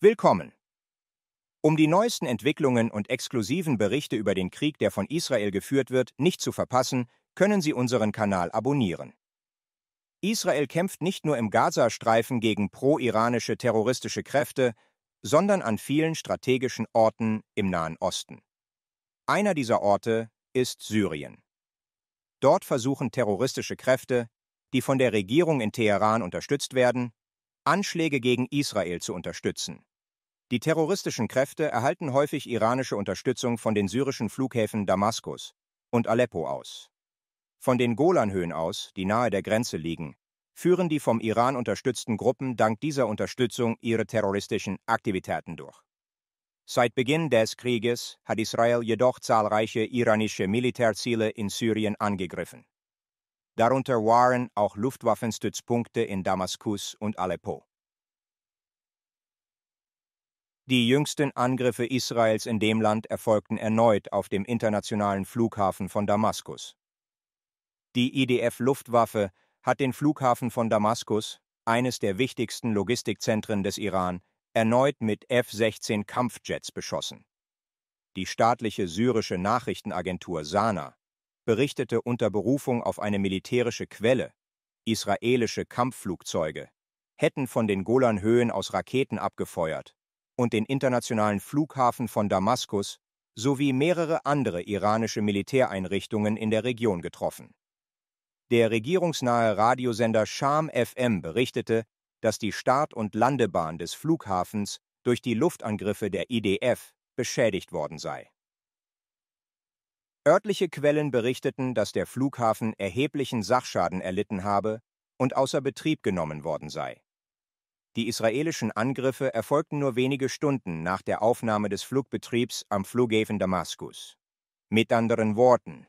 Willkommen! Um die neuesten Entwicklungen und exklusiven Berichte über den Krieg, der von Israel geführt wird, nicht zu verpassen, können Sie unseren Kanal abonnieren. Israel kämpft nicht nur im Gazastreifen gegen pro-iranische terroristische Kräfte, sondern an vielen strategischen Orten im Nahen Osten. Einer dieser Orte ist Syrien. Dort versuchen terroristische Kräfte, die von der Regierung in Teheran unterstützt werden, Anschläge gegen Israel zu unterstützen. Die terroristischen Kräfte erhalten häufig iranische Unterstützung von den syrischen Flughäfen Damaskus und Aleppo aus. Von den Golanhöhen aus, die nahe der Grenze liegen, führen die vom Iran unterstützten Gruppen dank dieser Unterstützung ihre terroristischen Aktivitäten durch. Seit Beginn des Krieges hat Israel jedoch zahlreiche iranische Militärziele in Syrien angegriffen. Darunter waren auch Luftwaffenstützpunkte in Damaskus und Aleppo. Die jüngsten Angriffe Israels in dem Land erfolgten erneut auf dem internationalen Flughafen von Damaskus. Die IDF-Luftwaffe hat den Flughafen von Damaskus, eines der wichtigsten Logistikzentren des Iran, erneut mit F-16 Kampfjets beschossen. Die staatliche syrische Nachrichtenagentur Sana berichtete unter Berufung auf eine militärische Quelle, israelische Kampfflugzeuge hätten von den Golanhöhen aus Raketen abgefeuert und den internationalen Flughafen von Damaskus sowie mehrere andere iranische Militäreinrichtungen in der Region getroffen. Der regierungsnahe Radiosender Sham FM berichtete, dass die Start- und Landebahn des Flughafens durch die Luftangriffe der IDF beschädigt worden sei. Örtliche Quellen berichteten, dass der Flughafen erheblichen Sachschaden erlitten habe und außer Betrieb genommen worden sei. Die israelischen Angriffe erfolgten nur wenige Stunden nach der Aufnahme des Flugbetriebs am Flughafen Damaskus. Mit anderen Worten,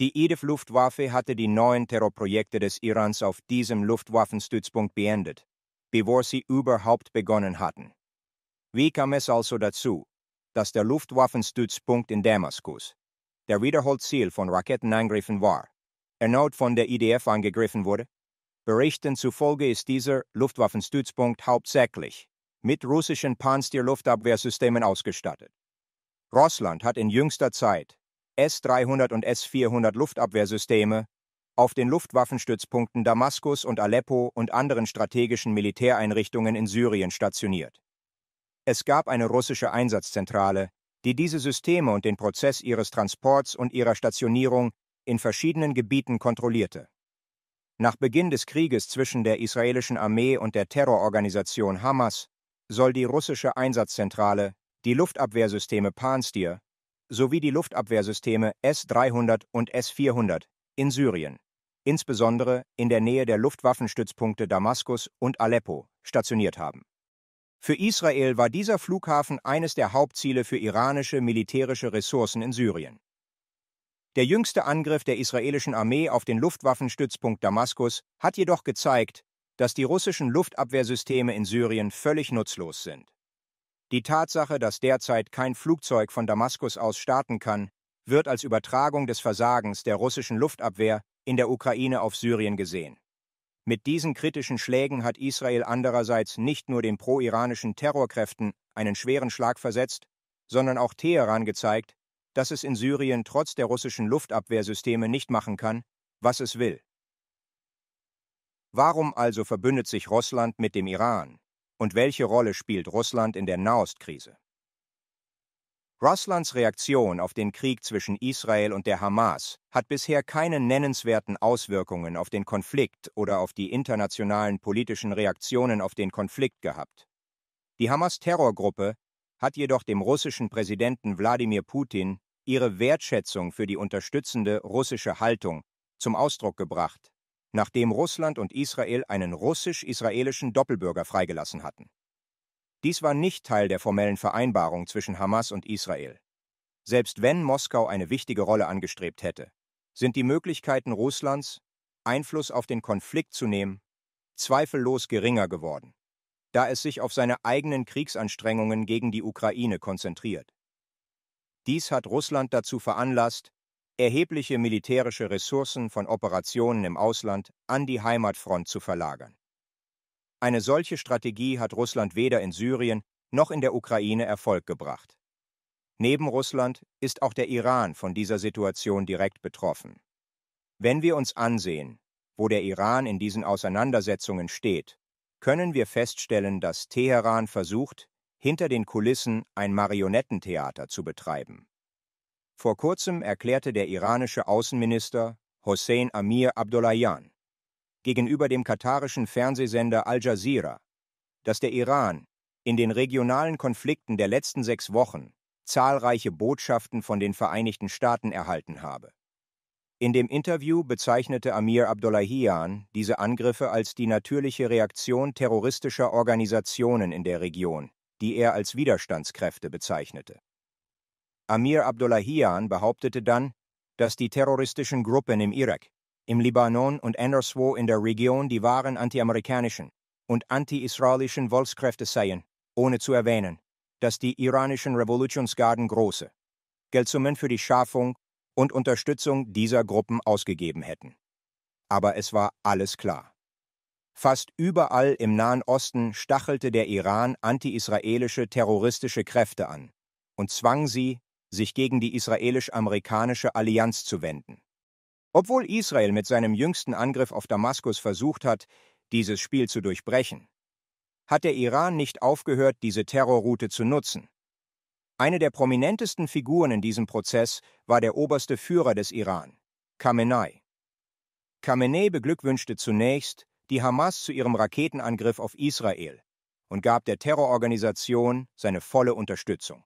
die IDF-Luftwaffe hatte die neuen Terrorprojekte des Irans auf diesem Luftwaffenstützpunkt beendet, bevor sie überhaupt begonnen hatten. Wie kam es also dazu, dass der Luftwaffenstützpunkt in Damaskus, der wiederholt Ziel von Raketenangriffen war, erneut von der IDF angegriffen wurde? Berichten zufolge ist dieser Luftwaffenstützpunkt hauptsächlich mit russischen Panzer-Luftabwehrsystemen ausgestattet. Russland hat in jüngster Zeit S-300 und S-400 Luftabwehrsysteme auf den Luftwaffenstützpunkten Damaskus und Aleppo und anderen strategischen Militäreinrichtungen in Syrien stationiert. Es gab eine russische Einsatzzentrale, die diese Systeme und den Prozess ihres Transports und ihrer Stationierung in verschiedenen Gebieten kontrollierte. Nach Beginn des Krieges zwischen der israelischen Armee und der Terrororganisation Hamas soll die russische Einsatzzentrale die Luftabwehrsysteme Panstir sowie die Luftabwehrsysteme S-300 und S-400 in Syrien, insbesondere in der Nähe der Luftwaffenstützpunkte Damaskus und Aleppo, stationiert haben. Für Israel war dieser Flughafen eines der Hauptziele für iranische militärische Ressourcen in Syrien. Der jüngste Angriff der israelischen Armee auf den Luftwaffenstützpunkt Damaskus hat jedoch gezeigt, dass die russischen Luftabwehrsysteme in Syrien völlig nutzlos sind. Die Tatsache, dass derzeit kein Flugzeug von Damaskus aus starten kann, wird als Übertragung des Versagens der russischen Luftabwehr in der Ukraine auf Syrien gesehen. Mit diesen kritischen Schlägen hat Israel andererseits nicht nur den pro-iranischen Terrorkräften einen schweren Schlag versetzt, sondern auch Teheran gezeigt, dass es in Syrien trotz der russischen Luftabwehrsysteme nicht machen kann, was es will. Warum also verbündet sich Russland mit dem Iran? Und welche Rolle spielt Russland in der Nahostkrise? Russlands Reaktion auf den Krieg zwischen Israel und der Hamas hat bisher keine nennenswerten Auswirkungen auf den Konflikt oder auf die internationalen politischen Reaktionen auf den Konflikt gehabt. Die Hamas-Terrorgruppe hat jedoch dem russischen Präsidenten Wladimir Putin ihre Wertschätzung für die unterstützende russische Haltung zum Ausdruck gebracht, nachdem Russland und Israel einen russisch-israelischen Doppelbürger freigelassen hatten. Dies war nicht Teil der formellen Vereinbarung zwischen Hamas und Israel. Selbst wenn Moskau eine wichtige Rolle angestrebt hätte, sind die Möglichkeiten Russlands, Einfluss auf den Konflikt zu nehmen, zweifellos geringer geworden da es sich auf seine eigenen Kriegsanstrengungen gegen die Ukraine konzentriert. Dies hat Russland dazu veranlasst, erhebliche militärische Ressourcen von Operationen im Ausland an die Heimatfront zu verlagern. Eine solche Strategie hat Russland weder in Syrien noch in der Ukraine Erfolg gebracht. Neben Russland ist auch der Iran von dieser Situation direkt betroffen. Wenn wir uns ansehen, wo der Iran in diesen Auseinandersetzungen steht können wir feststellen, dass Teheran versucht, hinter den Kulissen ein Marionettentheater zu betreiben. Vor kurzem erklärte der iranische Außenminister Hossein Amir Abdullahian gegenüber dem katarischen Fernsehsender Al Jazeera, dass der Iran in den regionalen Konflikten der letzten sechs Wochen zahlreiche Botschaften von den Vereinigten Staaten erhalten habe. In dem Interview bezeichnete Amir Abdullahian diese Angriffe als die natürliche Reaktion terroristischer Organisationen in der Region, die er als Widerstandskräfte bezeichnete. Amir Abdullahian behauptete dann, dass die terroristischen Gruppen im Irak, im Libanon und anderswo in der Region die wahren antiamerikanischen und anti-israelischen Volkskräfte seien, ohne zu erwähnen, dass die iranischen Revolutionsgarden große, Geldsummen für die Schaffung und Unterstützung dieser Gruppen ausgegeben hätten. Aber es war alles klar. Fast überall im Nahen Osten stachelte der Iran anti-israelische terroristische Kräfte an und zwang sie, sich gegen die israelisch-amerikanische Allianz zu wenden. Obwohl Israel mit seinem jüngsten Angriff auf Damaskus versucht hat, dieses Spiel zu durchbrechen, hat der Iran nicht aufgehört, diese Terrorroute zu nutzen eine der prominentesten Figuren in diesem Prozess war der oberste Führer des Iran, Khamenei. Khamenei beglückwünschte zunächst die Hamas zu ihrem Raketenangriff auf Israel und gab der Terrororganisation seine volle Unterstützung.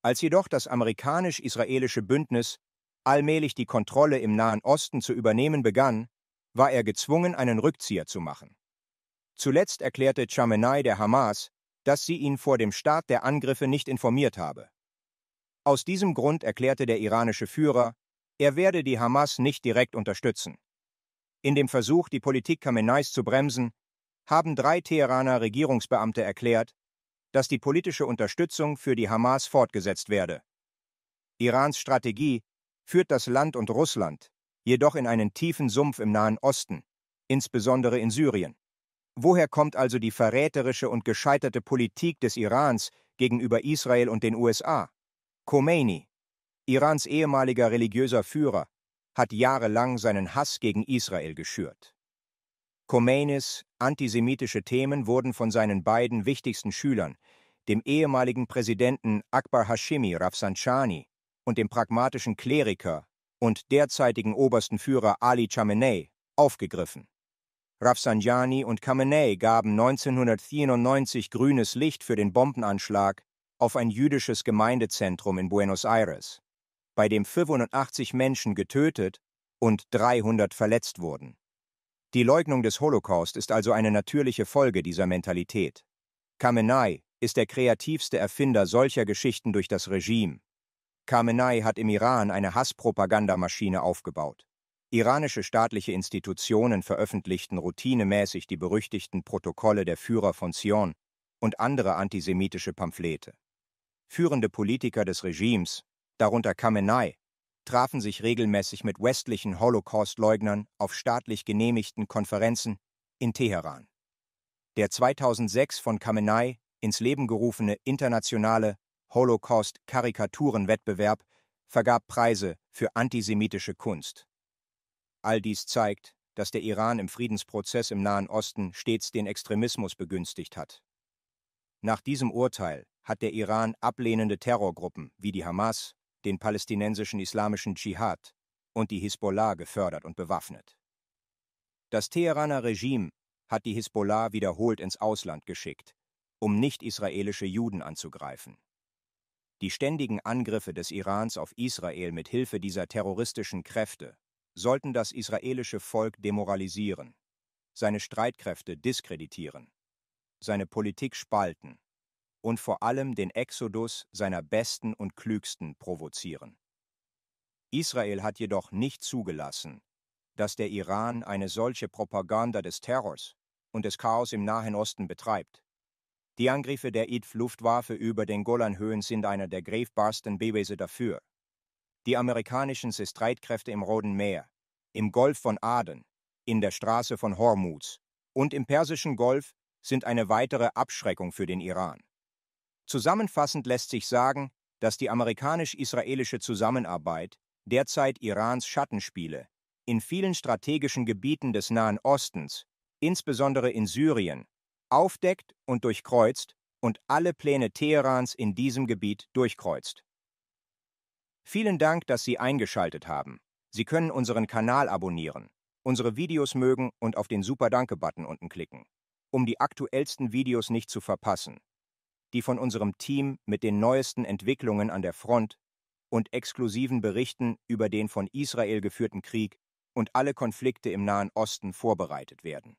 Als jedoch das amerikanisch-israelische Bündnis allmählich die Kontrolle im Nahen Osten zu übernehmen begann, war er gezwungen, einen Rückzieher zu machen. Zuletzt erklärte Chamenei der Hamas, dass sie ihn vor dem Start der Angriffe nicht informiert habe. Aus diesem Grund erklärte der iranische Führer, er werde die Hamas nicht direkt unterstützen. In dem Versuch, die Politik Kamenais zu bremsen, haben drei Teheraner Regierungsbeamte erklärt, dass die politische Unterstützung für die Hamas fortgesetzt werde. Irans Strategie führt das Land und Russland jedoch in einen tiefen Sumpf im Nahen Osten, insbesondere in Syrien. Woher kommt also die verräterische und gescheiterte Politik des Irans gegenüber Israel und den USA? Khomeini, Irans ehemaliger religiöser Führer, hat jahrelang seinen Hass gegen Israel geschürt. Khomeinis antisemitische Themen wurden von seinen beiden wichtigsten Schülern, dem ehemaligen Präsidenten Akbar Hashimi Rafsanjani und dem pragmatischen Kleriker und derzeitigen obersten Führer Ali Chamenei, aufgegriffen. Rafsanjani und Khamenei gaben 1994 grünes Licht für den Bombenanschlag auf ein jüdisches Gemeindezentrum in Buenos Aires, bei dem 85 Menschen getötet und 300 verletzt wurden. Die Leugnung des Holocaust ist also eine natürliche Folge dieser Mentalität. Khamenei ist der kreativste Erfinder solcher Geschichten durch das Regime. Khamenei hat im Iran eine Hasspropagandamaschine aufgebaut. Iranische staatliche Institutionen veröffentlichten routinemäßig die berüchtigten Protokolle der Führer von Sion und andere antisemitische Pamphlete. Führende Politiker des Regimes, darunter Khamenei, trafen sich regelmäßig mit westlichen Holocaust-Leugnern auf staatlich genehmigten Konferenzen in Teheran. Der 2006 von Khamenei ins Leben gerufene internationale Holocaust-Karikaturenwettbewerb vergab Preise für antisemitische Kunst. All dies zeigt, dass der Iran im Friedensprozess im Nahen Osten stets den Extremismus begünstigt hat. Nach diesem Urteil hat der Iran ablehnende Terrorgruppen wie die Hamas, den palästinensischen islamischen Dschihad und die Hisbollah gefördert und bewaffnet. Das Teheraner Regime hat die Hisbollah wiederholt ins Ausland geschickt, um nicht-israelische Juden anzugreifen. Die ständigen Angriffe des Irans auf Israel mit Hilfe dieser terroristischen Kräfte sollten das israelische Volk demoralisieren, seine Streitkräfte diskreditieren, seine Politik spalten und vor allem den Exodus seiner Besten und Klügsten provozieren. Israel hat jedoch nicht zugelassen, dass der Iran eine solche Propaganda des Terrors und des Chaos im Nahen Osten betreibt. Die Angriffe der IDF-Luftwaffe über den Golanhöhen sind einer der gräfbarsten Beweise dafür, die amerikanischen Streitkräfte im Roten Meer, im Golf von Aden, in der Straße von Hormuz und im Persischen Golf sind eine weitere Abschreckung für den Iran. Zusammenfassend lässt sich sagen, dass die amerikanisch-israelische Zusammenarbeit derzeit Irans Schattenspiele in vielen strategischen Gebieten des Nahen Ostens, insbesondere in Syrien, aufdeckt und durchkreuzt und alle Pläne Teherans in diesem Gebiet durchkreuzt. Vielen Dank, dass Sie eingeschaltet haben. Sie können unseren Kanal abonnieren, unsere Videos mögen und auf den Super Danke-Button unten klicken, um die aktuellsten Videos nicht zu verpassen, die von unserem Team mit den neuesten Entwicklungen an der Front und exklusiven Berichten über den von Israel geführten Krieg und alle Konflikte im Nahen Osten vorbereitet werden.